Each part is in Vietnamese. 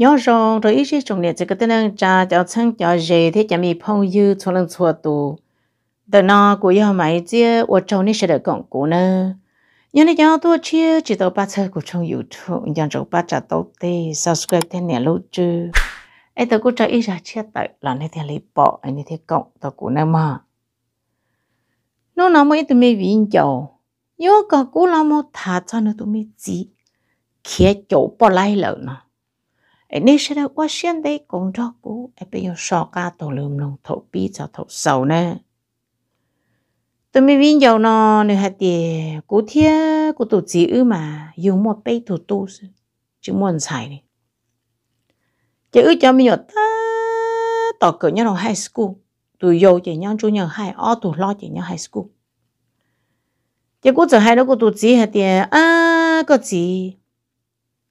nhớ rong rồi ít gì trồng nè chỉ có tên năng cha cháu sang cháu dễ thế chả mi phong dư cho lần cho đủ. từ nào cũng yêu mấy chứ ở trong này sẽ được cộng cụ nè nhớ này cháu tôi chia chỉ tao ba chơi cũng trong youtube nhớ cháu ba trả đâu tê subscribe thêm nè lúc chứ ấy tao cũng cho ít ra chia tại là này thế lấy bỏ anh này thế công, tao cụ nè mà nó nó mới tụi mình viên chầu nhớ cả cú làm một thà cho nó tụi mình chỉ kia chỗ bỏ lại lợn nó nếu sẽ đâu quá xiên đấy cũng cho cũ em bây giờ sọ ca tổ lượm nông thổ bi cho thổ sầu nè tôi mới vinh dầu nó nếu hạt thì cú thiê cú tổ chỉ ư mà dùng một bê tổ tu chứ muốn xài đi chứ ư cho mình nhọt ta tỏ cỡ nhau high school tụi dầu chỉ nhau chú nhau hai o tụi lo chỉ nhau high school chứ cú giờ hai đó cú tổ chỉ hạt thì à có gì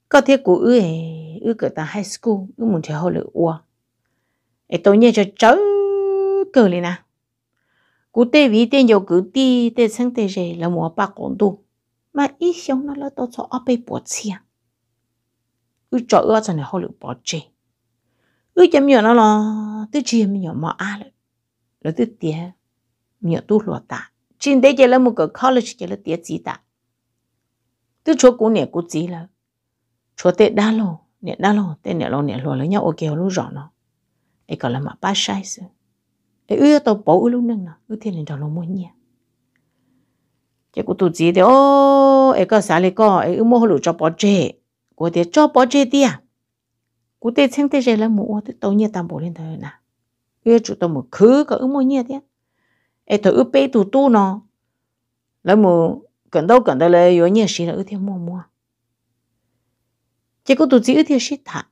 có thiết cú ư ấy ước cỡ ta high school ước muốn chơi hồ lửa ua ế tôi nay cho cháu cỡ lên à cú tê vì tên dầu cứ ti tê sang tê rể là mua ba con tu mà ít xong nó là tôi cho ở bên bỏ xe à. ước cho ước cho này hồ lửa bỏ chê ước chấm nhỏ nó là tôi chia mình nhỏ mà à rồi rồi tôi tía nhỏ tu lo ta chỉ đây chỉ là một cái college chỉ là tía gì ta tôi cho cú này cú gì là cho tê đa lô nè đã lo tên nè lo nè lo lấy nhau ok luôn rõ nó ấy còn là mà ba sai sự ấy ưa tao bỏ luôn nâng nó ưa thiên nên nó muốn nhỉ cái cụ tôi chỉ thế ô ấy có xả lấy có ấy ưa mua lụa cho bỏ chế của thì cho bỏ chế đi à cụ tê xem tê chê là mua thế tao nhớ tam bỏ lên thôi nè ưa chủ tao một khứ có ưa mua nhỉ đi ấy tao ưa bê tụt tu nó là mua cần đâu cần đâu lấy yếu nhỉ xí là ưa thêm mua mua 结果肚子有条血塔，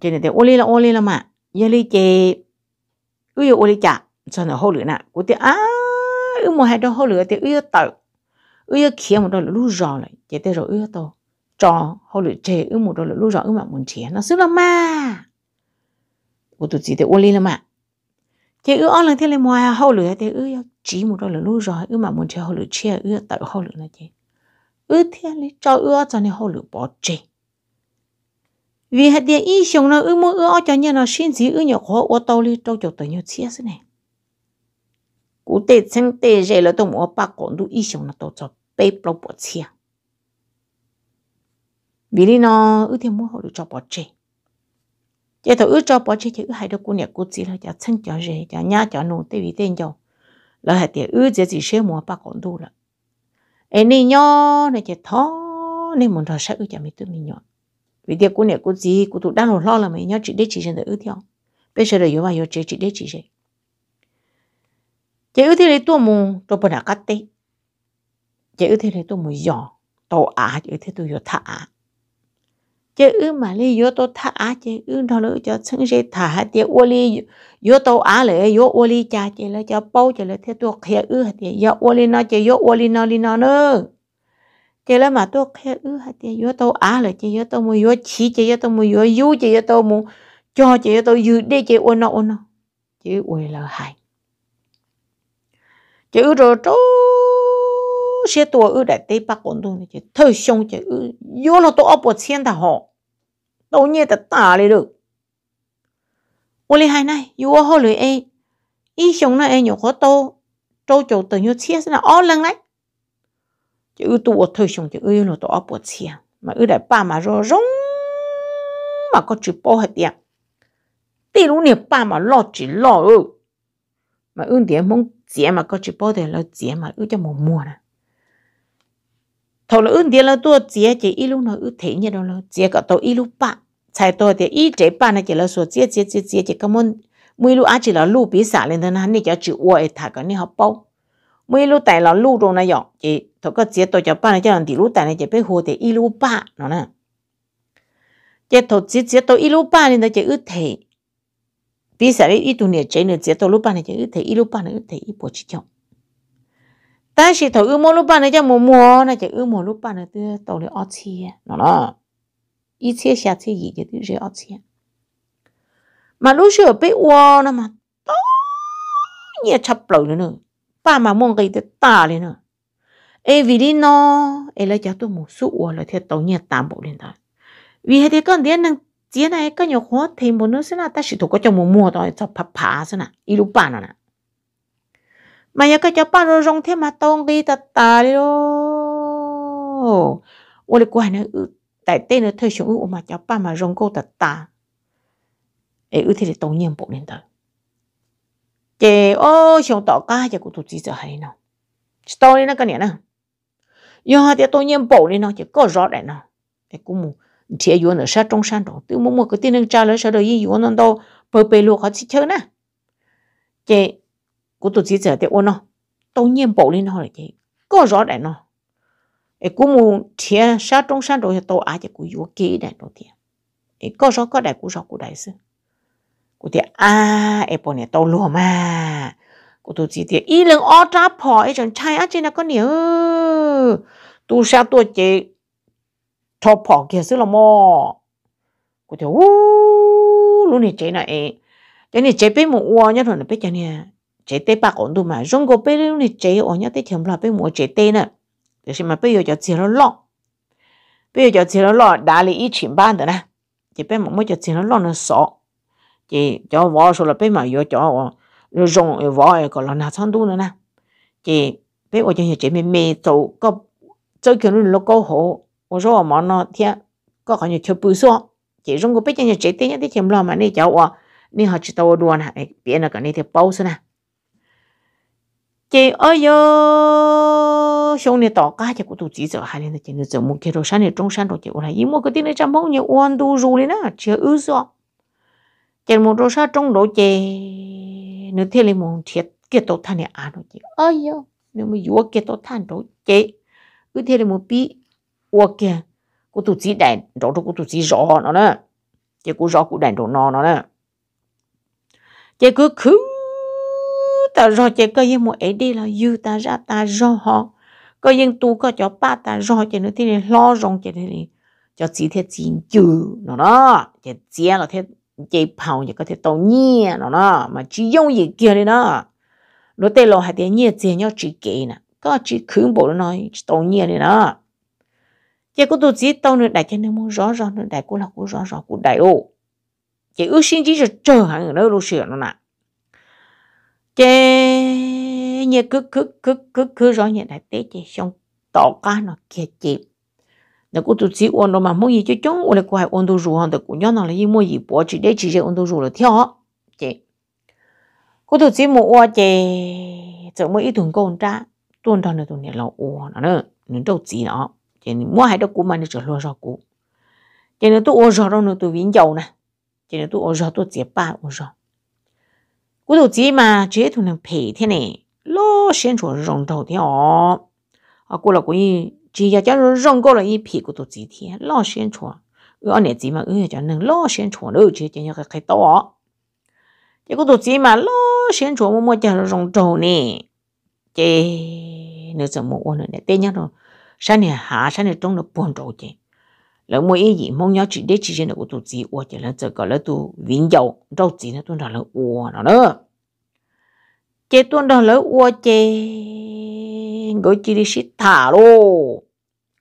就那点窝里了窝里了嘛，有里节，又有窝里家，穿着好热呢，我的啊，又莫还着好热的，又要抖，又要看我着路上了，也得着又要抖，装好热节，又莫着路上又嘛门前，那算了嘛，我肚子的窝里了嘛，这又二两天来莫还好热的，又要挤莫着路上，又嘛门前好热切，又要抖好热那节，又天里找又要找你好热包节。vì hạt địa y sống nó ư mua ư ao cho nhau nó xin gì ư nhọc khó ô tô đi trâu chọc tới nhau chia thế này cụ tê chân tê rẻ là tổng ô ba con đủ y sống nó tổ cho bê bao bỏ chia vì nó ư thêm mua họ được cho bỏ chê chế thầu ư cho bỏ chê chế ư hai đứa cụ nhà cụ chỉ là cho chân cho rẻ cho nhà cho nô tê vì tên nhau là hạt địa ư chế chỉ xe mua ba con đủ là em đi nhau này chế thó nên muốn thọ sẽ ư cho mình tự mình nhọn vì tiếc cô này cô gì cô tụt đang lo lo là mấy nhớ chị đế chị trên đời ước theo bây giờ là rồi mà yêu chị chị đế chị trên chị ước thế này tôi muốn tôi bận cắt tê chị ước thế này tôi muốn giò tôi à chị ước thế tôi yêu thả chị ước mà lấy yêu tôi thả à chị ước đó nữa cho sưng dây thả hết chị ô li yêu tôi à lại yêu ô li cha chị lại cho bao chị lại thế tôi khía ước thì yêu ô li nó chị yêu ô li nó li nó nữa chỉ là mà tôi khe ư hay chỉ yếu tôi á là chỉ yếu tôi mua yếu chỉ chỉ yếu tôi mua yếu yếu chỉ yếu tôi mua cho chỉ yếu tôi yếu đi chỉ ôn nó ôn nó chỉ ui là hay chỉ ư rồi trố xe tua ư đại tây bắc còn tôi chơi, thơ xong chơi, ư yếu là tôi ấp một xiên thà họ đâu nhẹ ta tả lại được ôi hay này yếu hơn lời ấy ý xong nó ấy nhiều khó to trâu chỗ từ nhiêu chia là ó lăng đấy chứ ư tu ở thôi xong chứ ư nó tỏ bộ chia mà ư đại ba mà rồi rong mà có chữ bao hết tiền đi lúc nè ba mà lo chỉ lo ư mà ư tiền mong chia mà có chữ bao thì là chia mà ư cho một mua nè thầu là ư tiền là tua chia chỉ ít lúc nó ư thế như đó là chia cả tàu ít lúc ba chạy tôi thì ít chế ba này chỉ là số chia chia chia chia chỉ có muốn mỗi lúc ăn chỉ là lúc bị xả lên thế này cho chữ uo thà cái này học bao mỗi lúc tại là lúc rồi này chỉ thằng cái chế tôi cho ba này cho anh thì lúc tại này chỉ biết hồ thì ít lúc ba nó nè chế thằng chế chế tôi ít lúc ba này nó chỉ ít thế vì sao ít tu này chế tôi lúc ba này chỉ ít thế ít lúc ba này ít thế ít bộ chỉ chồng ta chỉ thằng ư mua lúc ba này cho mua mua này chỉ ư mua lúc ba này tôi tôi lấy ở chia nó nè ít chia xa chia gì thì tôi sẽ ở chia mà lúc xưa biết wow nó mà to nhiều chấp lời nữa 爸妈梦给的大了呢。ai vì đi nó ai lấy cháu tôi một số là thiệt tàu nhiệt tạm bộ lên thôi vì thế con đến năng chế này có nhiều khó thêm một nữa sẽ là ta chỉ thuộc có chồng một thôi cho phá phá sẽ là ít lúc bạn rồi nè mà giờ cái cháu bạn nó rong thêm mà tông đi ta ta đi đó ôi quay nữa tại tên là xuống sự mà cháu bạn mà rong cô ta ta ai ư thì tàu nhiệt bộ lên thôi chị ô xong tỏ ca giờ cũng tụt gì giờ hay nào story nó cái này nè giờ thì tôi nhiên bổ đi nó chỉ có rõ đấy nó thì cũng muốn chị yêu nó sát trong sàn đó muốn một cái tin nâng trả lời sau đó yêu nó đâu bờ bề luôn khó chịu chứ nè chị cũng tụt gì giờ thì ô nó tôi nhiên bổ đi nó là chị có rõ đấy nó thì cũng muốn chị sát trong sàn thì tôi ai chỉ cũng yêu kỹ đấy nó có rõ có đại cũng rõ cũng đại sự กูเตียอาเอปเนี่ยโตลัวมากูตัวจีเตียอีเรื่องออจ้าพอไอจนใช่อาจีนะก็เนี่ยตัวชาตัวเจทอพอเกี่ยซื้อละมอกูเตียวู้รู้นี่เจนะเอเจนี่เจไปหมูวัวเนี่ยถอนไปเจเนี่ยเจเตปากอ่อนดูมาจงกูไปรู้นี่เจอ่อนเนี่ยเตเทียมลาไปหมูเจเตน่ะเดี๋ยวฉันมาไปอยู่จะเสียแล้วหรอกไปอยู่จะเสียแล้วหรอกด่าเลยอีฉิมบ้านเถอะนะเจไปหมูไม่จะเสียแล้วหรอกนะสอ chị cho vợ số là bé mà vô cho rồi dùng vợ còn là nào sang đu nữa nè chị bé ở trên chị mình mê tàu có chơi kiểu nó có hộ ở chỗ mà nó thế có còn nhiều chơi bự số chị dùng cái bé trên chị tiếng tiếng chém lo mà đi cháu à nên học chị tàu đua nè biết là cái này thì bao số nè chị ơi yo xong này tỏ cá chị cũng tụt chỉ hai nên chị nó một cái đồ sáng này trong sáng rồi chị cũng là ý một cái tiếng này chăm bông nhiều oan nè chị ư rồi chỉ một đôi sao trong đó chỉ nếu thế là một thiệt kết tổ than này ăn rồi chỉ ơi yo nếu mà vừa kết tổ than đó chỉ cứ thế là một bị ok cô tụt chỉ đèn đó đó cô tụt chỉ rõ nó nè chỉ cô rõ cô đèn đó nó nó nè chỉ cứ cứ ta rõ chỉ có những một ấy đi là dư ta ra ta rõ họ có những tu có cho ba ta rõ chỉ nữa thế này lo rong chỉ thế này cho chỉ thế chỉ chữ nó đó chỉ chỉ là thế chị hầu như có thể tàu nhẹ nó nó mà chỉ dùng gì kia đi nó nó tên lo hay tiếng nhẹ tiền nhau chỉ kỹ nè có chỉ khứ bộ nó nói tàu nhẹ đi nó chị cũng tôi chỉ tàu nữa đại cái nên muốn rõ rõ nữa đại cũng là cũng rõ rõ cũng đại ô chị ước xin chỉ là chờ hẳn ở nơi lưu sửa nó nè chị nhẹ cứ cứ cứ cứ cứ rõ nhẹ đại tế chị xong tỏ cá nó kia chị 那我都只按到嘛，某一就讲我来过还按到如行的，姑娘拿了一毛一包，直接直接按到如了跳，这，我都只么我这，怎么一顿公渣，顿到那顿你老我那呢，你都急了，这你莫还得顾嘛，你这多少顾，这你都二十号呢都វិញ有呢，这你都二十号都结巴二十，我都只嘛直接都能赔天呢，老先说是容头跳，啊，过了过一。ji ya jian rong chế tuôn đó lỡ uo chế gọi chỉ đi xịt thả lô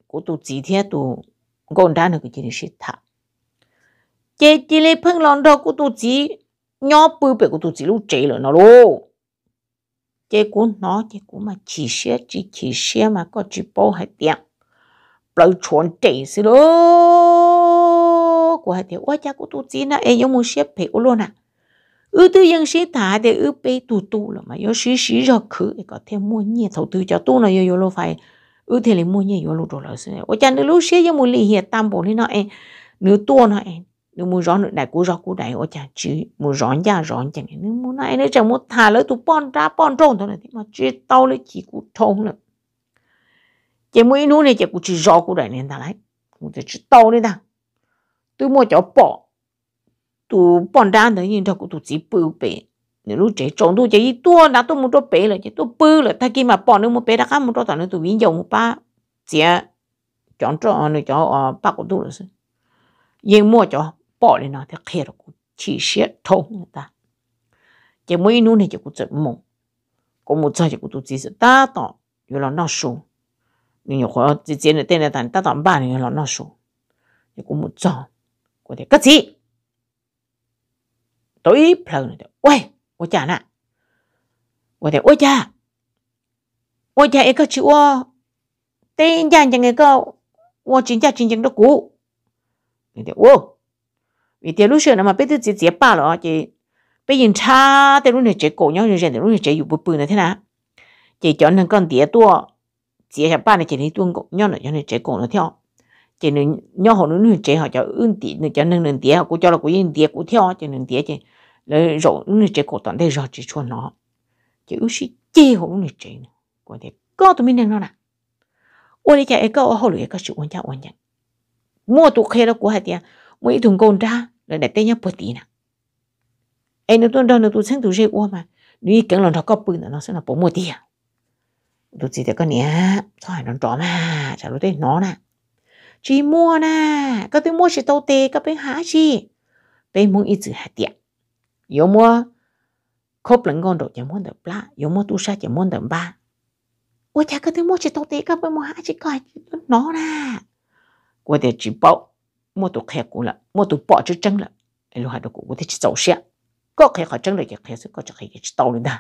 của tụ chỉ thế tu gòn đá nữa cái chỉ đi xịt thả chế chỉ lấy phân lon đó của tu chỉ nhỏ bự bể của tu chỉ lúc chế rồi nó lô chế của nó chế của mà chỉ xe chỉ chỉ xe mà có chỉ bao hai tiếng lấy chuẩn chế xí lô của hai tiếng uo cha của tu chỉ na em giống muốn xe phải ôn à ư tư dân sĩ thả để ư bê tù tù là mà yếu sĩ sĩ ra khử để có thể mua nhẹ thầu tư cho tu này yếu lô phải ư thế là mua nhẹ yếu lô đồ là sư ô chăn lúc sĩ yếu mua lì hiệt tam bộ lên nó em nửa tua nó em nửa mua rõ nửa đại cú rõ cú đại ô chăn chỉ mua rõ nhà rõ chẳng em nửa mua này nửa chẳng mua thả lỡ tụ pon ra pon trôn thôi này mà chỉ tao lấy chỉ cú thông nữa chỉ mua nụ này chỉ cú chỉ rõ cú đại nên ta lấy cú chỉ tao nên ta tôi mua cho bỏ tu bọn đàn đấy nhưng đâu cũng tu chỉ bự bể nếu lúc trẻ trộn tu ít tua đã tu muốn cho bể là chỉ tu bự là thay khi mà bọn nó muốn bể đã khác muốn cho tao nó tu vĩnh dầu một ba chỉ chọn cho nó cho ba của tu là sao nhưng mua cho bỏ lên nó thì khé rồi chỉ sẽ thông người ta chỉ mỗi nụ này chỉ cũng giật mộng cũng một giờ chỉ cũng tu chỉ sẽ ta tỏ rồi là nó số, nhưng nhiều khó chỉ chỉ là tên là ta tỏ ba này là nó xuống cũng một giờ có thể cất gì tối phần ôi ôi cha nè ôi thế ôi ờ, cha, ôi cha, ấy có chữ ô tên chả chẳng nghe câu ôi chính cha chính chẳng đó cũ thì thế ô vì thế lúc xưa nó mà biết được gì gì ba rồi chị bây giờ cha thế lúc này chế cổ nhau rồi thế lúc này chế dụng bự bự này thế nào chỉ cho nên con tía tua chị chả ba này chỉ thấy tuôn cổ nhau này cho nên chế cổ nó theo chỉ nên nhau họ nên trẻ họ cho ưng tiền nên cho nên nên tiền họ cũng cho là cũng yên tiền cũng theo cho nên tiền chứ lấy rổ nữa trẻ cổ toàn đây rồi chỉ cho nó chỉ ước sĩ chê họ nên trẻ nữa còn thì có tụi mình đang nói nè ôi đi chạy cái họ lười cái sự quan trọng quan trọng mua tụi khe đó của hai tiền mua ít thùng cồn ra là để tay nhau bớt tiền nè em nữa tôi đâu nữa tôi sáng tôi qua mà đi cẩn lần đó có bự nó sẽ là bố mua tiền tôi chỉ thì cái nè thôi nó trỏ mà chả lúc đấy nó nè chỉ mua nè các bên mua chỉ tàu tê các bên há chi bên muốn ít chữ hạt tiệt yếu mua khóc lẫn con đồ chỉ muốn được ba yếu mua tu sa chỉ muốn được ba ôi cha các bên mua chỉ tàu tê các bên mua há chỉ coi nó nè của để chỉ bảo mua tu khai cũ là mua tu bỏ chứ chân là lúc hạt đồ cũ của thế chỉ giàu xe có khai khỏi chân là chỉ khe sẽ có chỉ khe chỉ tàu lên đó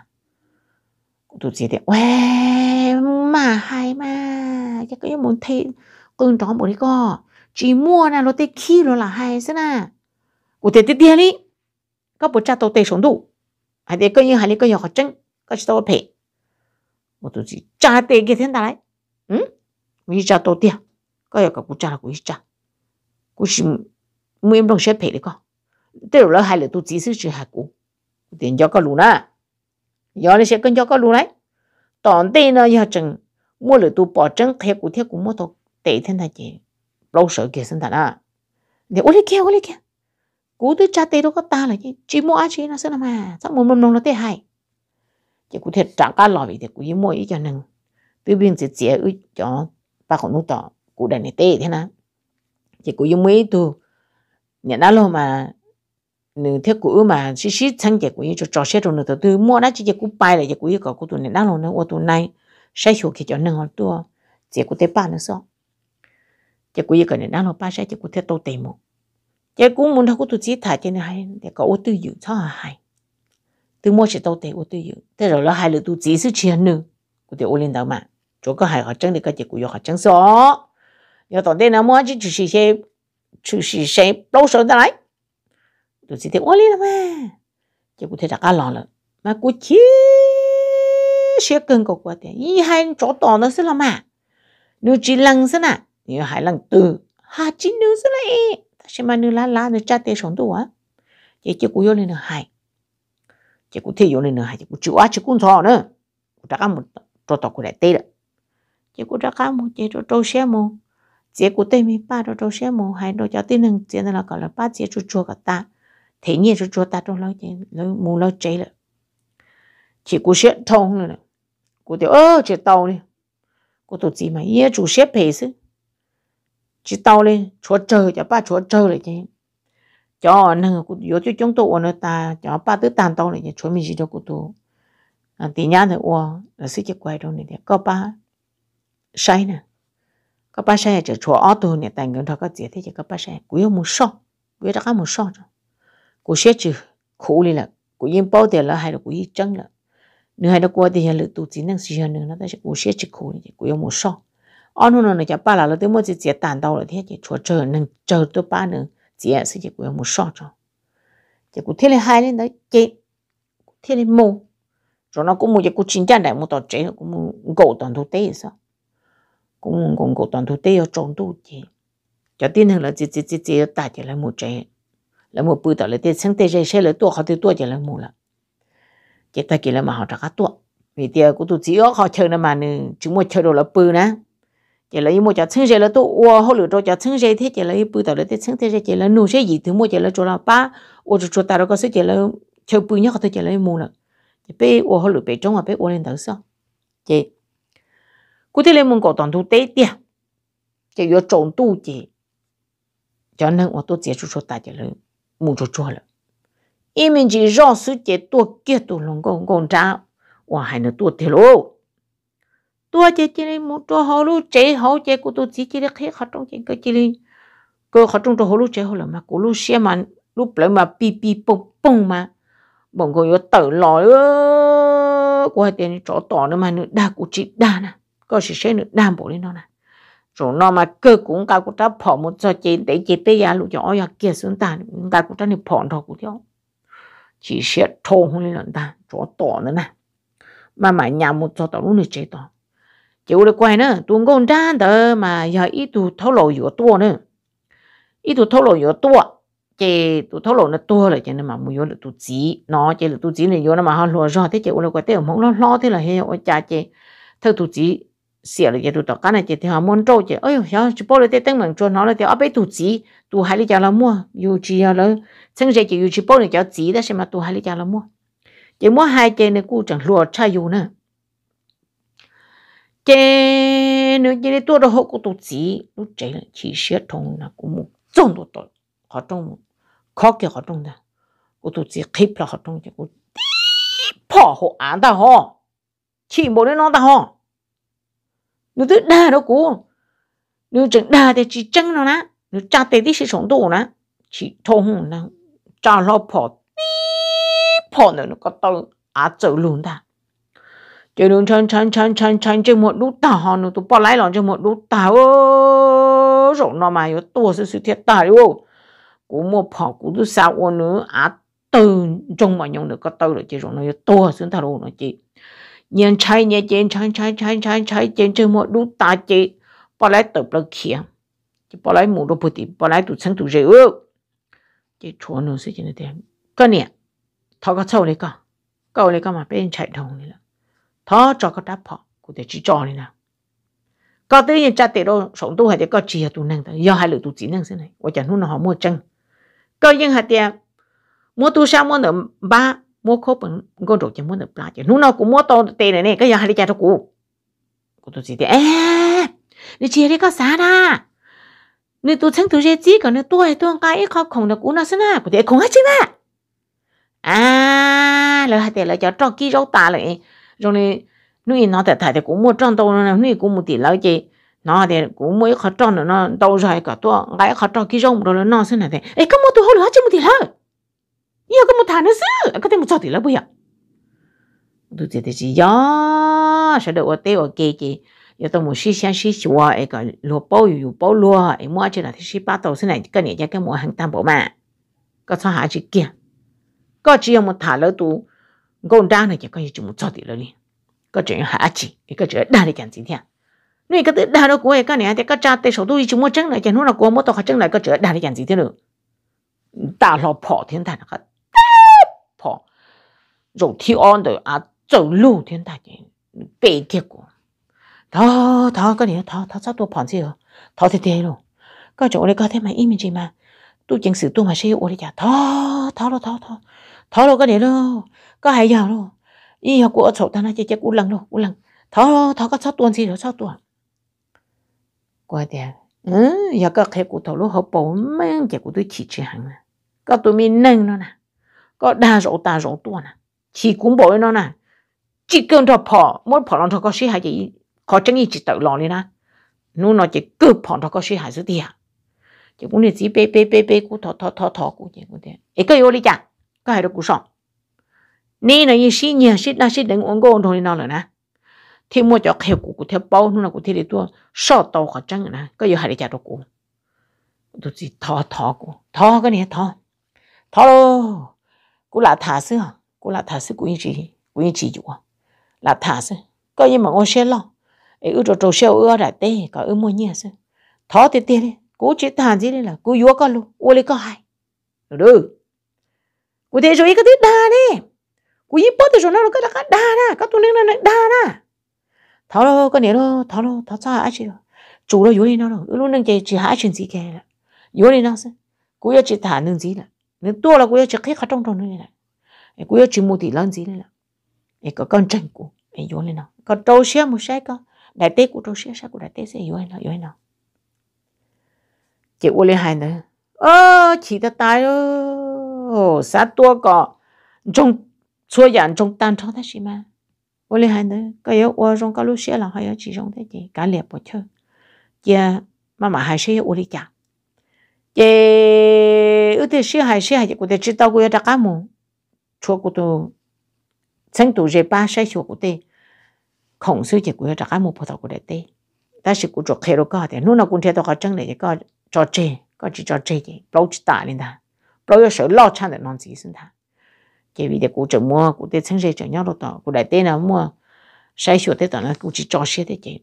tôi chỉ để mà hay mà chắc cái muốn thấy tôi đó bộ đi co chỉ mua nè nó tê khi là hay thế nè cụ thể tiếp theo đi có bộ cha tôi tê sống đủ hay để coi như hay để coi như họ chân có chỉ tôi phải một tôi cha tê cái thế này ừ mình cha tôi tiền coi như cả cụ cha là cụ cha cụ chỉ mua em đồng phải đi co tê rồi hay là tôi chỉ sử dụng hạt cụ tiền cho có lù nè giờ nó sẽ cân cho có lù đấy tòn tê nó giờ chừng mua lửa tu bỏ trứng theo cụ theo cụ mua thôi tệ thân thật chị lâu sợ kìa thân thật à để ôi kia ôi kia cú tới cha tê đâu có ta là chứ chỉ mua chỉ nó sẽ làm à sao muốn mầm nông nó tê hại chứ cú thiệt chẳng cá lòi vì thì cú ý mua ý cho nâng tư biên sẽ chế ư cho ba con nô tỏ cú đàn này tê thế nè chỉ cú ý mua ý tu nhận đó luôn mà nếu thế cú mà xí xí chẳng chế cụ ý cho trò xe rồi nữa từ mua đó chỉ chế cú bay lại chỉ cú ý có cú tu nhận đó luôn nữa ô tu này sẽ hiểu khi cho nâng hơn tu chỉ cú tê ba nữa sao chỉ cú cái này nó nó ba sẽ chỉ cú thiết tô tệ một chỉ cú muốn thằng cú tụt chỉ thả trên này để có ô tư dự cho hai từ mỗi chỉ tô tệ ô tư dự thế rồi là hai lựa tụt chỉ sự chuyện nữa cú thì ô lên đó mà chỗ có hai họ chân thì cái chỉ cú yêu chân trắng gió giờ tổng đây là mua chỉ chỉ sẽ chỉ sẽ lâu sớm ra lại tụt chỉ thì ô lên à. mà chỉ cú thấy đặt cá lòng rồi mà cú chỉ sẽ cần cầu quá tiền, ý hay chỗ tỏ nó sẽ làm mà nếu chỉ lăng thế nào 你还能读哈金牛子嘞？他什么牛啦啦的家的程度啊？这结果有人还，结果退有人还，结果就啊去工厂呢，大家没找到过来对了，结果大家没接着周些么？结果对面爸着周些么？还着叫对人接的那个了，爸接着做个大，退你是做大着老点老母老贼了，结果血痛了呢，我就哦这刀呢，我都怎么也做些赔是。chỉ tao lên chúa trời cho ba chúa trời lại chứ cho nâng cụ yếu cho chúng tôi nó ta cho ba tứ tàn tao lại chứ chúa mình gì đâu cụ tôi à tí nhá thì ô là sức chỉ quay đâu này có ba sai nè có ba sai chỉ chúa ở tôi này tại người đó có gì thế chỉ có ba sai quý ông một số quý đó có một số rồi cụ sẽ chữ khổ đi là cụ yên bao tiền là hay là cụ yên chân là nếu hay nó qua thì là lực tu chỉ năng sử dụng nữa nó ta sẽ cụ sẽ chữ khổ đi cụ yêu một số anh hôm nay chả bả là nó tôi mới chỉ chỉ tàn đau là thế chứ chúa chờ nên chờ tôi bả nó chỉ là sự chỉ của một sọ cho chỉ của thế là hai lên đấy chỉ thế là mù rồi nó cũng một chỉ của chính trang đại một tổ chế cũng một gỗ toàn thu tế sao cũng cũng gỗ toàn thu tế ở trong tu chỉ cho tin hơn là chỉ chỉ chỉ chỉ ta chỉ là một chết, là một bự đó là tiền sáng tế chế sẽ là tua họ thì tua chỉ là mù là chỉ ta kia là mà họ trả cả tua vì tiền của tôi chỉ có họ chơi là mà chúng mua chơi đồ là bự nè chỉ là mua cho xứng dây là tôi ô hỗ lửa cho cho xứng dây thế chỉ là bự tàu là thế xứng thế chỉ là nụ dây gì thứ mua chỉ là chỗ nào ba ô chỗ chỗ tàu đó có sự chỉ là chơi bự nhất thôi chỉ là mua là chỉ bé ô hỗ lửa bé trong mà bé ô lên tàu sao chỉ cụ thể là muốn có toàn thu tế đi, chỉ có trộn tu chỉ cho nên ô tôi chỉ chỗ chỗ tàu chỉ là mua chỗ chỗ là ý mình chỉ rõ số chỉ tôi kia tôi luôn còn còn trả và hai nữa tôi thì luôn tua chế chỉ này muốn tua hồ lu chế hồ chế của tôi chỉ chế được hết khát trong chế cái chế này cơ khát trong tôi hồ lu chế hồ là mà của lu xe mà lúc lấy mà pì pì bông bông mà bọn cô người tự lòi ơ của hai tiền chỗ tỏ nữa mà nữa đa của chị đa nè có gì sẽ nữa đa bộ lên đó nè rồi nó mà cơ cũng cao của ta phỏ một giờ chế để chế tê giá lũ nhỏ ya kia xuống ta ta của ta này phỏ thọ của thiếu chỉ sẽ thô hơn lên ta chỗ tỏ nữa nè mà mà nhà một chỗ tỏ luôn được chế tỏ chú được quay nữa tuôn công trang đó mà giờ ít tụ thấu lộ giữa tua nữa ít tụ thấu lộ giữa tua chỉ tụ thấu lộ nó tua là cho nên mà mua vô là tụ chỉ nó chỉ là tụ chỉ này vô nó mà họ lùa rồi thế chị ủa quay tiêu mong lo lo thế là hay ủa cha chị thơ tụ chỉ xỉa là chị tụ tọt cái này chị thì họ muốn trâu chị ơi giờ chị bỏ lại tay mình cho nó là tiêu áp ấy tụ chỉ tụ hai lý cho là mua dù chỉ là sinh ra chị dù chỉ bỏ lại cho chỉ đó xem mà tụ hai lý cho là mua chị mua hai chị này cũng chẳng lùa cha dù nữa เนื้อยี่ตัวเราหกตัวจีลูกเจนทีเสียทงนะกูมุจงตัวตัวหัวตรงข้อเกี่ยวหัวตรงนะกูตัวจีคลิปแล้วหัวตรงจะกูตีพ่อหัวอ่านตาห้อที่บนนี้น้องตาห้อนึกได้แล้วกูนึกจังได้แต่จีจังแล้วนะนึกจ่าเต้ที่สียงตัวนะทีทงนะจ่าเราพอตีพ่อเนี่ยนึกก็ต้องอาเจ้าลุงได้ chơi đường chân chân chân chân chân chơi một đút tà hòn nó tụ bỏ lại lon chơi một đút tà ô rồi nó mà yếu tua sự sự thiệt tà đi ô cú mua phò cú tu sao ô nữa à từ trong mọi nhông được có tao được chơi rồi nó yếu tua xuống thà đồ nó chị nhìn chay nhẹ chén chay chay chay chay chay chén chơi một đút tà chị bỏ lại tập lực kia chị bỏ lại mù đồ bự thì bỏ lại tụ sáng tụ rượu chị chúa nó sẽ chơi này tiền cái nè thọ cái sâu này cả câu này cả mà bên chạy đồng này là thó cho có đáp họ cụ thể chỉ cho này nè, có tự nhiên cha tệ đâu sống tu hay để có chỉ tu năng do hai lựa tu chỉ năng thế này và chẳng hôm nào họ mua chân có những hay tiền mua tu sao mua được ba mua khô bằng con đồ chỉ mua được ba chỉ lúc nào cũng mua to tệ này này cái giờ hai đứa cha cho cụ cụ tu chỉ thì ê đi có xa có 啥 đó nếu tu chẳng tu chế chỉ còn nếu tuổi tuổi cái ít khó khổng được cụ nào xin à cụ thể không hết chứ nè à lời hay tiền lời cho cho kia rau ta lại rồi này nuôi nó để thay thì cũng mua tròn tàu nó nuôi cũng một tỷ lâu chị nó thì cũng mới khó tròn nó tàu rồi cả tua gái khó tròn kia rong rồi nó xin này thì ấy có một tuổi hồi nữa chứ một tỷ lâu giờ cái một thằng nữa xí cái thể một sáu tỷ lâu bây giờ tôi chỉ thế chỉ ya sẽ được ở tây ở kia chị giờ tôi muốn xí xí xí chùa ấy cái lúa bao nhiêu bao lúa ấy mua chứ là thì xí ba tàu xin này cái này cái mua hàng tam bộ mà cái sao hả chị kia cái chỉ một thằng lỡ tú công đa này chẳng có gì chúng cho thì rồi đi có chuyện hạ chỉ có chuyện đa này chẳng gì thế à? nuôi cái đa đó của cái này thì cái cha tới sau tôi chúng mua trứng này chẳng nói là của mua tao trứng này có chuyện đa này chẳng gì thế nữa ta lo phò thiên tài nó phò rồi thi on rồi à, thiên tài này, này, cái tôi tôi tôi rồi, rồi có của mà, mà thì à 走路天大姐被结果，他他个人他他差多螃蟹哦，他在跌咯，个种我哋家庭咪伊面子嘛，都正事都咪需要我哋家，他他咯他他。他 thó đâu cái này đâu có hay giờ đâu y học của chỗ ta nó chỉ chỉ u lăng đâu u lăng thó thó có sót tuôn gì rồi sót tuôn qua tiền ừ giờ có cái của thầu lúc họ bổ mang chỉ của tôi chỉ chỉ hàng nè có tụi mình nâng nó nè có đa rổ đa rổ tuôn nè chỉ cũng bổ nó nè chỉ cần thọ phò muốn phò lòng thọ có suy hại gì khó chẳng gì chỉ tự lòng đi nè nó nói chỉ cứ phò thọ có suy hại gì đi à chỉ muốn là chỉ bê bê bê bê của thọ thọ thọ thọ của chỉ của tiền cái có yêu lý chẳng ก็ให้เรากูสอบนี่นะยี่สิเนี่ยสิน่าสิเด็กอ้วนก็อ้วนตรงนี้นั่นเลยนะที่มัวจะเขียวกูกูเทียบเป้านู่นนะกูที่เดีตัวชอบโตขจังนะก็อยู่หายใจตัวกูดูสิทอทอกูทอก็เนี่ยทอทอโลกูหลับถาเสื้อกูหลับถาเสื้อกูยังจีกูยังจีอยู่หลับถาเสื้อก็ยังมาโอเชียนล่ะไอ้อือโจโจเชียวอืออะไรเต้ก็อือมัวเนี่ยเสื้อทอเตี้ยเตี้ยเลยกูจีทานจีเลยล่ะกูยัวก็รู้อ้วนเลยก็หายดู kutecho ikatidane kuyipote jona lo kada kadana katunena na dana thalo ka nero thalo thacha achi chủ lo yuri nó lo nâng cái chỉ hai chuyện gì kề là yuri nó sẽ cú yêu chỉ thả nâng gì là nâng tua là cú yêu chỉ khi khát trong trong nâng là cú yêu chỉ mua thì lăng gì là ấy con tranh cú ấy yuri nó có trâu xe một xe có đại tế của trâu xe xe của đại tế sẽ yuri nó yuri nó chị uli hai nữa ơ chỉ ta tay rồi ô sa tua có trong xua dạng trong tan trong thế gì mà ô lê hai nữa cái yếu ô trong cái lúc xe là hai yếu chỉ trong thế gì cả liệp bỏ chơi giờ mà mà hai xe ô lê chả giờ ưu thế xe hai xe hai cụ thể chỉ tao cụ yếu đặc mù chua cụ tu sinh tu dễ ba xe chua cụ thể khổng sư chỉ cụ yếu đặc mù phụ thảo cụ thể tê ta chỉ cụ chuột khéo có thể lúc nào cũng thế tao có chân để có trò chơi có chỉ trò chơi gì lâu chỉ tạ lên ta rồi giờ sợ lo chăn được non gì xin thà cái vì để cụ chờ mua cụ để sinh ra chờ nhau rồi tao cụ đại tê nào mua sai sửa tê tao nó cụ chỉ cho xe tê chị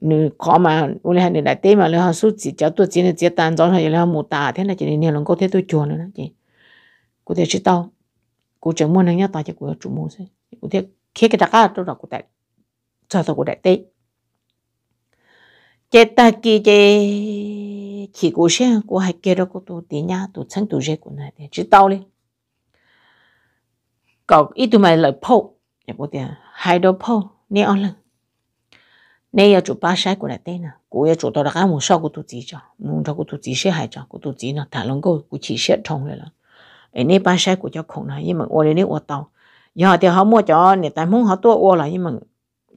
nếu khó mà u lẽ nữ đại tê mà lẽ họ suốt chỉ cháu tôi chỉ là chỉ tan gió thôi lẽ họ mù tà thế là chỉ nên lòng có thế tôi chuồn nữa chị cụ tê chỉ tao cụ chờ mua nó nhau tao chỉ cụ chủ mua thôi cụ tê khi cái đặc á tôi là cụ đại cho tao cụ đại tê chế ta kỳ chế chỉ cố xem của hai kia đó của tôi tí nhá tôi chẳng tôi dễ của này để chỉ tao đi còn ít tụi mày lại phô nhà của tiền hai đầu phô nè ông lần nè giờ chụp ba sai của đại tên nè, của giờ chụp tao đã cái muốn sao của tôi chỉ cho muốn cho của tôi chỉ sẽ hai cho của tôi chỉ nè, thả lỏng cô của chỉ xe thông rồi là ấy nè ba sai của cho khổ này nhưng mà ô này nè ô tao giờ thì họ mua cho nè tại muốn họ tua ô là nhưng mà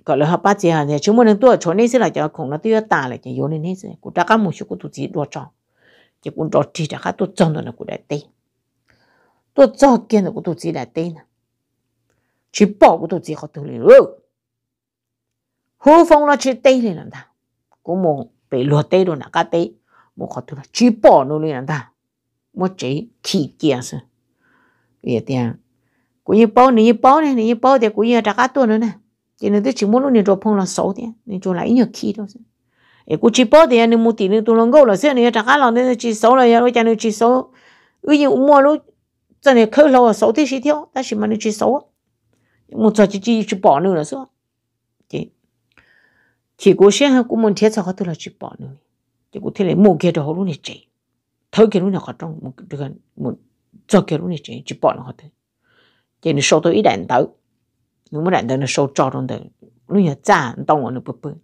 gọi là hợp ba chị hàng thì chúng mình tuổi cho nên sẽ là cho không nó tiêu ta lại cho yếu nên hết rồi cụ đã có một số cụ tụt chỉ đua tròn chỉ cụ đua chỉ đã có tụt tròn rồi là cụ đã tê tụt tròn kia là cụ tụt chỉ đã tê nè chỉ bỏ cụ tụt chỉ họ tụt liền rồi hư phong nó chỉ tê liền làm ta cụ một bị lừa tê rồi là cá tê một họ là chỉ bỏ nó liền làm ta một chỉ khí kia sao vậy thì cũng như bao này như bao này như bao thì cũng như đã có tụt nữa nè thì nó chỉ muốn nó chụp phong là xấu thì nó chụp lại nhiều khi thôi ấy cũng chỉ bỏ thì anh mua tiền tôi lòng gấu là xem này chẳng hạn là nó chỉ xấu là nó chẳng nó chỉ xấu ví dụ mua nó chẳng này khơi lâu là thì chỉ thiếu ta chỉ mà nó chỉ xấu một giờ chỉ chỉ chỉ bỏ nữa là sao thì thì cô xem hay cũng muốn thiết sao là chỉ bỏ nữa thì cô thế này mua kia đó luôn này chạy thôi kia luôn là họ trong một được một kia luôn này chạy chỉ bỏ nó thôi thì nó sau tôi ý đàn tới 你们懒得那手抓中的，你也赞当我那不不，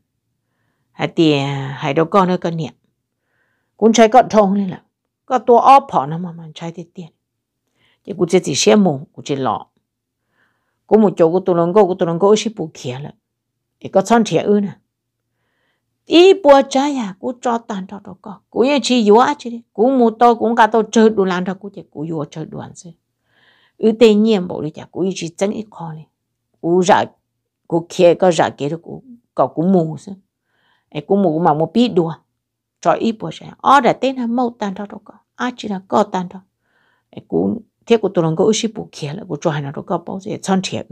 还点还都搞那个念，cũng chạy có thông lên là có tua óp họ nó mà mà chạy thì tiền chỉ cũng chỉ xem mù cũng chỉ lọ cũng một chỗ của tôi lòng cô của tôi lòng cô chỉ bù kia là thì có son thiệt ư nè ý bùa trái à cũng cho tàn cho đâu có cũng như chỉ chứ đi cũng một to cũng cả chơi đồ làm cho cũng chỉ chơi đồ ăn chứ ư tây nhiên bộ đi chả cũng chỉ chân ít khó này cú rạ cú kia có rạ kia đó cú có cú mù chứ em cú mù mà một biết đùa cho ít bữa sẽ ở đã tên là mau tan đó đâu có à chỉ là có tan đó em cú thế cú tôi làm có ít bù kia là cú cho hắn nó có bao giờ chọn thiệt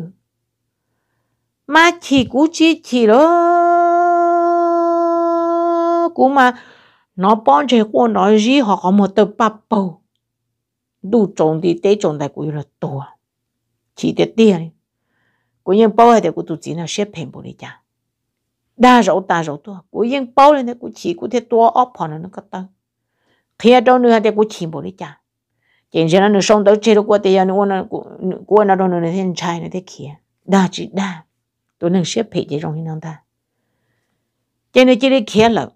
mà chỉ cú chỉ chỉ đó cú mà nó bọn trẻ cô nó gì họ có một tờ bắp bầu đủ trồng thì tế trồng tại của là tổ chỉ để tiền của những bao này của tụi chị nào xếp bộ bồi cha đa rồi, đa rồi, tua của những bảo này của chị của thế tua ốp họ nó có tăng khi ở đâu nữa thì của bộ bồi cha chỉ là nó sống tới chế độ của tiền nó nó của nó đâu nó thiên chạy nó thì kia đa chỉ đa tụi nó xếp hình chỉ trong những ta cho nên chỉ đi kia là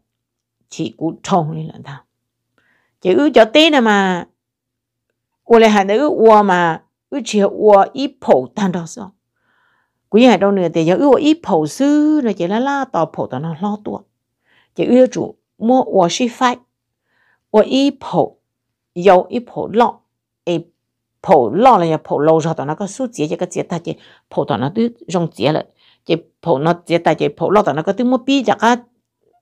chỉ cũng trông lên là ta chỉ ư cho tên là mà 我嘞还那个我嘛，而且我一跑单到上。quý hải đâu nữa thì giờ ưu ít phổ sư rồi chỉ là la tò phổ tao nó lo tua chỉ ưu chủ mua 我是发我一普有一普浪一普浪了呀普浪上头那个数节这个节大节普到那都用节了这普那节大节普浪到那个都没比这个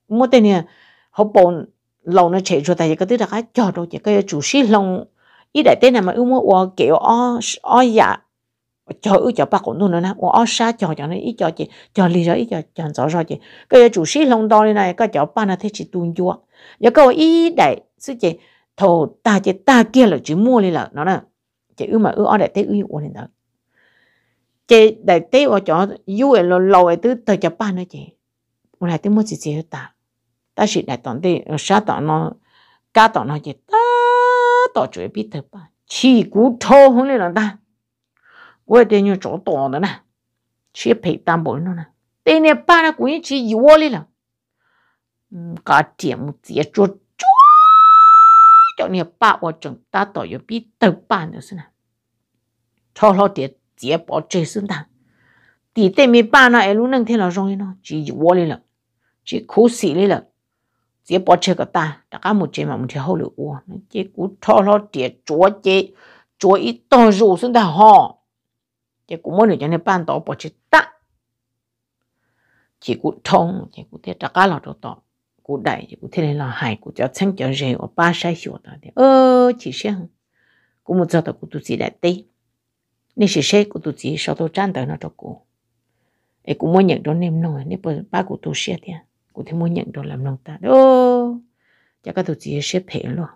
没得呢好普浪那扯出来这个都这个叫着这个主是浪一来点那么因为我给我二二呀 cho ư cho bác cũng nuôi nữa ô ở xa cho cho nó ít cho chị cho lì rồi ít cho cho rõ rồi chị cái chủ sĩ long đo này cái cho ba nó thế chị tuôn chua giờ câu ý đại sư chị thầu ta chị ta kia là chỉ mua đi là nó nè chị ước mà ước ở đại tế ước của nên đó chị đại tế ở chỗ yêu ấy lo lo ấy tứ tới cho ba nữa chị ô lại tứ mua chị chị ta ta sĩ đại toàn đi ờ, xa toàn nó cá toàn nó chị ta tỏ chuỗi biết tới ba chỉ cú thô không nên là ta 我得用找到的呢，去陪担保呢呢，对呢，把那姑娘去一窝里了，嗯，搞节目直接做做，叫你把我整大到有比豆瓣的是呢，超老的直接把这是呢，地对面把那一路能听了容易呢，去一窝里了，去苦死里了。chỉ bỏ chơi cái ta đã có một chơi mà một chơi hậu lửa chỉ cú thò lo tiệt chúa chế chúa ít to rủ ta họ chỉ cũng mỗi cho nên ban tổ bỏ chỉ ta chỉ cũng thông chỉ cũng thiết trắc là chỗ tọ cũng đại chỉ cũng thiết là hại cũng cho chân cho rẻ ở ba sai hiểu ta thì ơ chỉ xem cũng một giờ tao cũng tu sĩ đại tây nên chỉ xem cũng tu sĩ sau tôi chán tới nó cho cô ấy cũng muốn nhận nem nổi ba cũng tu sĩ thì cũng thấy muốn nhận đó làm nông ta ơ cho các tu sĩ xếp thế luôn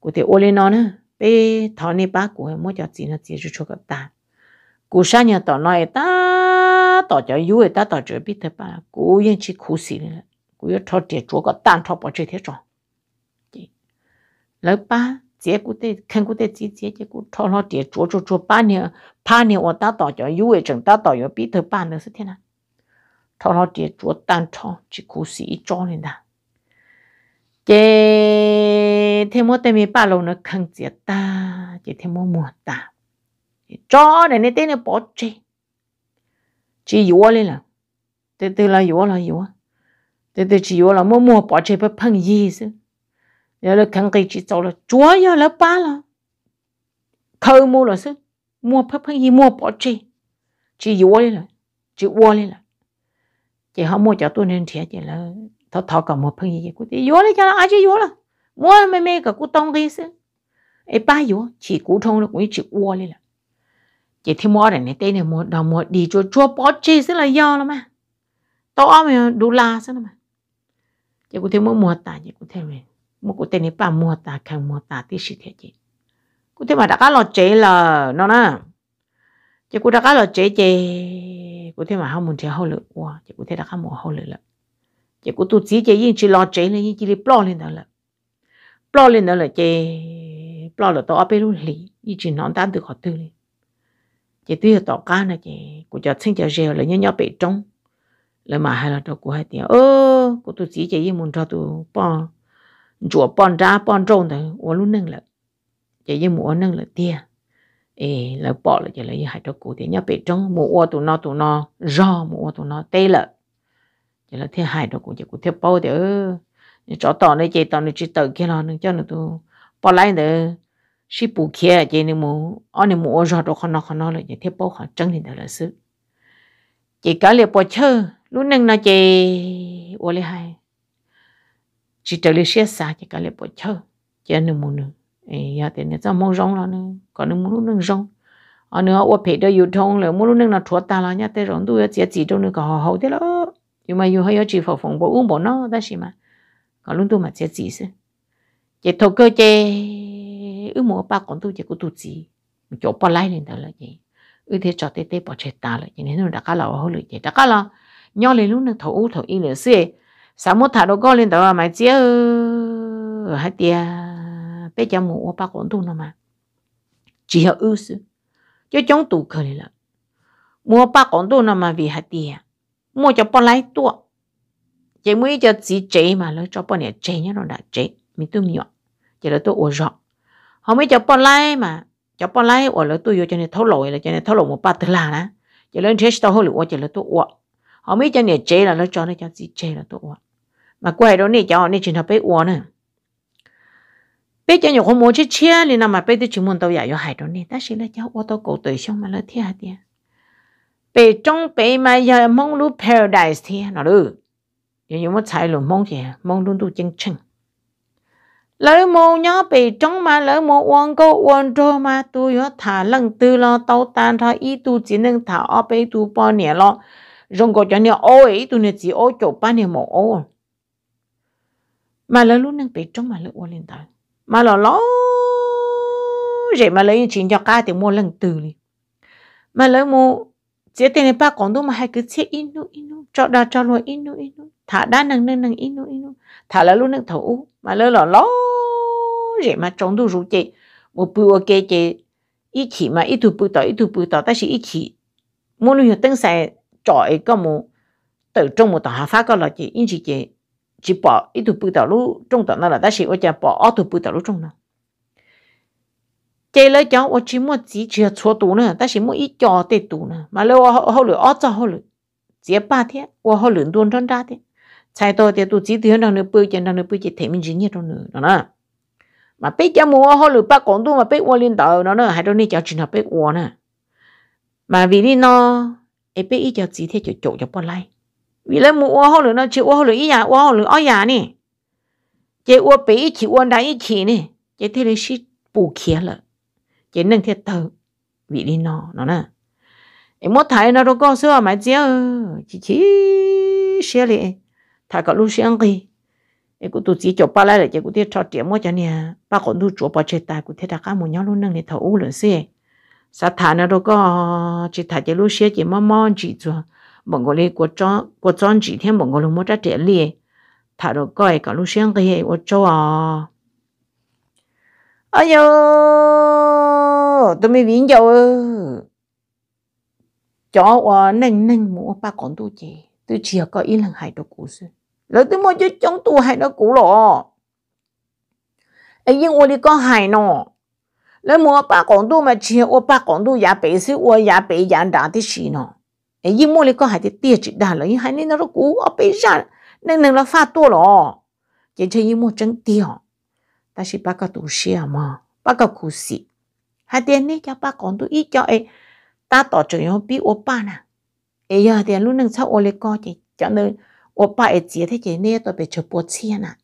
cũng thấy ô lên nó nữa bé thọ này ba cũng muốn cho chỉ nó chỉ cho cho các ta cú sa nhà tỏ nói ta tỏ cho yêu ta tỏ cho biết thế ba cú yên chỉ cú xí nữa cú yêu thọ tiền chúa có tan thọ bỏ chơi thế tròn lấy ba chế cú tê khen cú tê chỉ chế chế cú thọ nó tiền chúa chúa chúa ba nha, ba nha, ở ta tỏ cho yêu chẳng ta tỏ cho biết thế ba là thế nào thọ nó tiền chúa tan thọ chỉ cú xí cho nên nào chế thêm một tên mi ba lâu nữa khăn chế ta chế thêm một mùa ta cho này nè tên là bỏ chi chỉ dúa lên là từ từ là dúa là dúa từ từ chỉ dúa là mua mua bỏ chi phải phân gì chứ giờ là khăn cây chỉ cho là chúa giờ là ba là khơi mua là chứ mua phải phân gì mua bỏ chi chỉ dúa lên là chỉ dúa lên là chị họ mua cho tôi nên thế chị là thọ thọ cả một phân gì cũng tí dúa lên cho là ai chỉ dúa là mua mê mê cả cũng tông kia chứ ấy ba dúa chỉ cú thông là cũng chỉ dúa lên là chỉ thêm mua để này tên này mua đào mua đi cho chua bó chi sẽ là do lắm mà tao mà đủ la sẽ là mà chỉ có thêm mua mua ta chỉ có thêm mua có tên này ba mua ta không mua ta tí xịt thế chị có thêm mà đã cá lọ chế là nó nè chỉ có đã cá lọ chế chế, có thêm mà không muốn chế hậu lực quá chỉ có thêm đã cá mua hậu lực là chỉ có tu chỉ chế nhưng chỉ lọ chế nên chỉ đi plo lên đó là plo lên đó là chế plo là tao ăn bên luôn lì chỉ nó tan từ khó tư lên chị tuy là tỏ cá nè chị cụ cho xin cho rêu là nhớ nhớ bị trống là mà hay là đâu cụ hay tiền ơ cụ tôi chỉ chị muốn cho tôi bòn, chùa bòn ra bòn trống thôi ô luôn nâng là chị muốn nâng là tiền ê là bỏ là chị là hai cho cụ thì nhớ bị trống mua ô tụ nó tụ nó rò mua ô tụ nó tê lợ chị là thế hai đó cụ chị cụ thế bao thì ơ chỗ tỏ này chị tỏ này chị tự kia nó cho nó tôi bỏ lại nữa shi bu kia je ni mu o ni mu o ro do khono khono le je the po kha chang ni da la su je ka le po chơ lu nang na je o le hai chỉ trở lại xe xa chỉ cả lệ bỏ chơi, chỉ anh muốn nữa giờ thì này cho mong rong là nữa còn nữa muốn nữa rong anh em ở phía đó yêu thông là muốn nữa là thua ta là nhà thế rong tôi chỉ chỉ đâu nữa có hậu hậu thế đó nhưng mà yêu hay chỉ phải phòng bộ uống bộ nó đó gì mà còn luôn tôi mà chỉ chỉ chứ chỉ thâu cơ chế ư mua ba con tu chỉ có tu chỉ chỗ bỏ lại lên đó là gì ư thế cho tê tê bỏ chết ta là gì nên nó đã là lò hôi lười đã cá là nhau lên lúc nó thổ u thổ y lửa xưa sao mua thả đồ con lên đó mà chia hai tia bé cho mua ba con tu nó mà chỉ hợp ư sư cho chống tù khởi là mua ba con tu nó mà vì hai tia mua cho bỏ lại tua chỉ mới cho chỉ chế mà lấy cho bỏ này chế nhá nó đã chế mình tu nhọ chỉ là tôi ổ rộng không biết chọc bao lai mà chọc bao lai ở lỡ tôi vô cho nên thấu lỗi là cho nên thấu lỗi một ba từ là nè cho nên chết tao hồi lửa cho nên tôi uổng không biết cho nên chế là nó cho nên cho gì chế là tôi uổng mà quay đó nè cho nên chỉ là bé uổng nè bây giờ nhiều không muốn chết chia nên là mà bây giờ chỉ muốn tao dạy cho hại đó nè ta sẽ là cháu ô tôi cổ tử xong mà lỡ thiệt đi bị trong bị mà giờ mong lúc paradise thì nó được nhưng mà chạy luôn mong gì mong luôn tu chân chân lỡ mô nhó bị trống mà lỡ mô uống cô uống trô mà tu yo thả lần tư lo tàu tan thôi ý tu chỉ nên thả ở bên tu ba nè lo rong có cho nè ô ý tu nè chỉ ô chỗ ba nè mô ô mà lỡ lúc nâng bị trống mà lỡ uống lên ta mà lỡ lo vậy mà lỡ chuyện cho cá thì mua lần tư đi mà lỡ mô chỉ tiền ba con đâu mà hai cứ chết inu inu cho đa cho luôn inu inu thả đa nâng nâng nâng inu inu thả lỡ lúc nâng thấu mà lỡ lọ lỡ rẻ mà trong đồ rủ chị một bữa ok chị ít chỉ mà ít thu bữa tỏ ít thu bữa tỏ ta chỉ ít chỉ muốn nuôi tân sai trọi có một tự trong một tòa hạ cái có là chị in chị chị chỉ bỏ ít thu bữa tỏ lú trong đó nó là ta chỉ ở nhà bỏ ít thu bữa tỏ lú trong nó chị lấy cháu ở chỉ muốn chỉ chỉ chỗ đủ nữa ta chỉ muốn ít cho tết tủ nữa mà lỡ họ họ lựa ở cho họ lựa chỉ ba thế họ lựa đun trong ra thế chạy tôi thì tôi chỉ thiếu đang nửa bự chân đang nửa bự chỉ thèm mình chỉ nhiệt đâu nữa đó nè mà biết cho mua họ lụa bắt còn tu mà biết uo liên tờ đó nè hai đôi này cho chuyện học biết uo nè mà vì đi nó ấy biết ít cho chỉ thế cho chỗ cho bao lại vì lấy mua họ lụa nó chỉ uo lụa ít nhà uo lụa ở nhà nè chỉ hoa bị ít chỉ hoa đại chỉ nè chỉ thế là shit bù kia là chỉ nâng thế tờ vì đi nó đó nè em muốn thấy nó đâu có xưa mà chỉ chỉ xia liền thà có lúc sáng đi em cũng tụt chỉ cho ba lại để cũng tiếc cho trẻ mua cho nè ba còn đu chụp ba chết ta cũng thế đã cả một nhau luôn nâng để thầu u lửa xe sát thà nó đâu có chỉ thà chỉ lúc sáng chỉ mò mò chỉ cho bọn người lấy của cho của cho chỉ thêm bọn người luôn mua cho trẻ liền thà đâu có có lúc sáng đi ở cho à ơi tôi mới viễn dầu chó nâng nâng mua ba còn tu chỉ tôi chỉ có ý lần hai đồ cũ xưa tôi tôi chúng 열등모지 정도 하이너 구로 ấy đi con hài nọ lấy mua ba con đu mà chỉ ô ba con đu giá bảy sĩ ô giá bảy giá đã thì xí nọ ấy nhưng mua đi con hài thì tiếc chỉ đã lấy hai nên nó nó cú ô bảy giá nên nên nó phát tua lọ chỉ chơi nhưng mua chân tiêu ta chỉ ba cái tu xe à mà ba cái cú sĩ hai tiền này cho ba con đu ít cho ấy ta tỏ chuyện nhau biết ô ba nè ấy giờ tiền lúc nâng sau ô đi con chỉ cho nên 我爸也接他姐呢，都被吃波钱呐。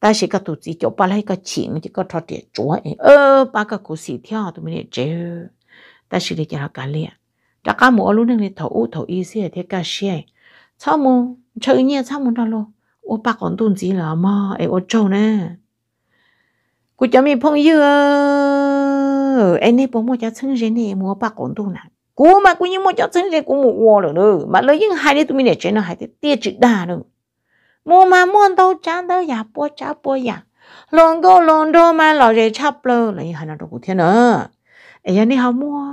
但是个肚子就把那个钱就个他点着哎，呃，把个股市跳都没得着，但是你叫他干练，大家莫路那里头乌头意思，他干些，草木吃一年草木那咯，我爸广东子了嘛，哎，我走呢，我叫你朋友，哎，你帮我家村人呢，我爸广东人。cú mà cú nhưng mà cho chân lên cú một uo rồi nữa mà lấy những hai đứa tụi mình để chơi nó hai đứa tia chữ đà nữa mua mà mua đâu chán đâu ya bố chá bố ya lon go lon đô mà lò rề chắp lơ là như hai nó đâu thiên nữa ấy anh đi học mua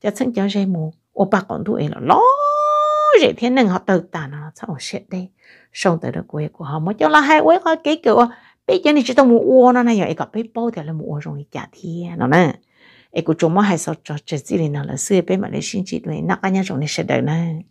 cho chân cho rề mua ô bà còn tụi ấy là lo rề thiên nên họ tự tả nó sao sẽ đây xong tới được quê của họ mới cho là hai quê họ cái kiểu bây giờ thì chỉ tao mua uo nó này giờ ấy gặp bếp bố thì là mua rồi chả thiên nó nè e cô chúng mà hay sao cho chết gì lên là xưa bên mà lấy xin chị lấy nắc anh nhau trong này sẽ đời này